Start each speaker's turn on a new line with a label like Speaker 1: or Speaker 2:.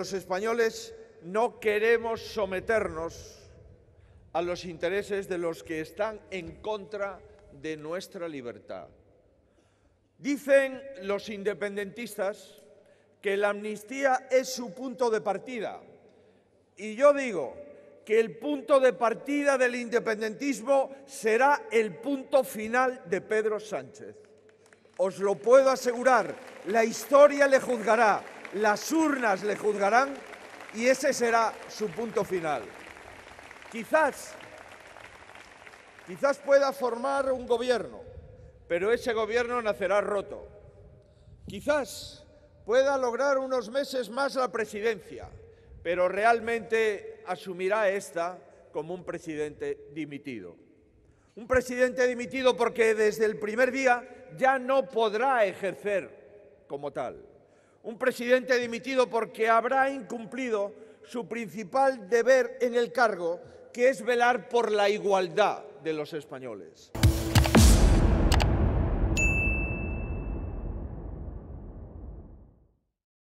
Speaker 1: Los españoles no queremos someternos a los intereses de los que están en contra de nuestra libertad. Dicen los independentistas que la amnistía es su punto de partida. Y yo digo que el punto de partida del independentismo será el punto final de Pedro Sánchez. Os lo puedo asegurar, la historia le juzgará las urnas le juzgarán y ese será su punto final. Quizás, pueda formar un gobierno, pero ese gobierno nacerá roto. Quizás pueda lograr unos meses más la presidencia, pero realmente asumirá esta como un presidente dimitido. Un presidente dimitido porque desde el primer día ya no podrá ejercer como tal un presidente dimitido porque habrá incumplido su principal deber en el cargo, que es velar por la igualdad de los españoles.